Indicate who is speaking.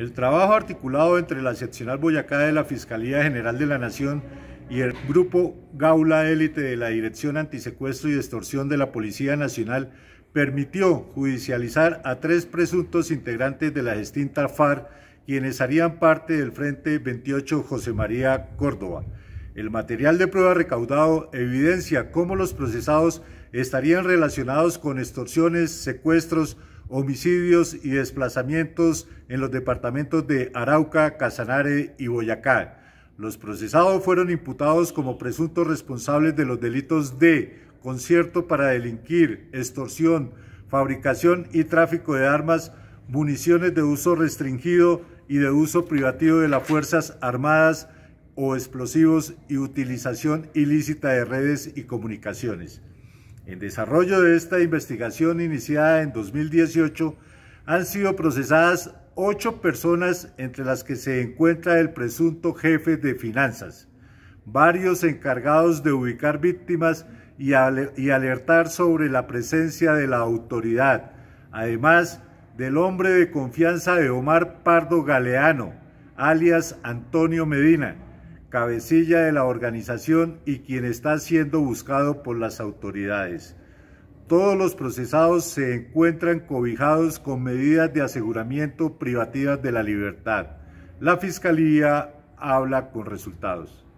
Speaker 1: El trabajo articulado entre la seccional Boyacá de la Fiscalía General de la Nación y el grupo Gaula Élite de la Dirección Antisecuestro y Extorsión de la Policía Nacional permitió judicializar a tres presuntos integrantes de la extinta Far, quienes harían parte del Frente 28 José María Córdoba. El material de prueba recaudado evidencia cómo los procesados estarían relacionados con extorsiones, secuestros, homicidios y desplazamientos en los departamentos de Arauca, Casanare y Boyacá. Los procesados fueron imputados como presuntos responsables de los delitos de concierto para delinquir, extorsión, fabricación y tráfico de armas, municiones de uso restringido y de uso privativo de las Fuerzas Armadas o explosivos y utilización ilícita de redes y comunicaciones. En desarrollo de esta investigación iniciada en 2018, han sido procesadas ocho personas entre las que se encuentra el presunto jefe de finanzas, varios encargados de ubicar víctimas y, alertar sobre la presencia de la autoridad, además del hombre de confianza de Omar Pardo Galeano, alias Antonio Medina, cabecilla de la organización y quien está siendo buscado por las autoridades. Todos los procesados se encuentran cobijados con medidas de aseguramiento privativas de la libertad. La Fiscalía habla con resultados.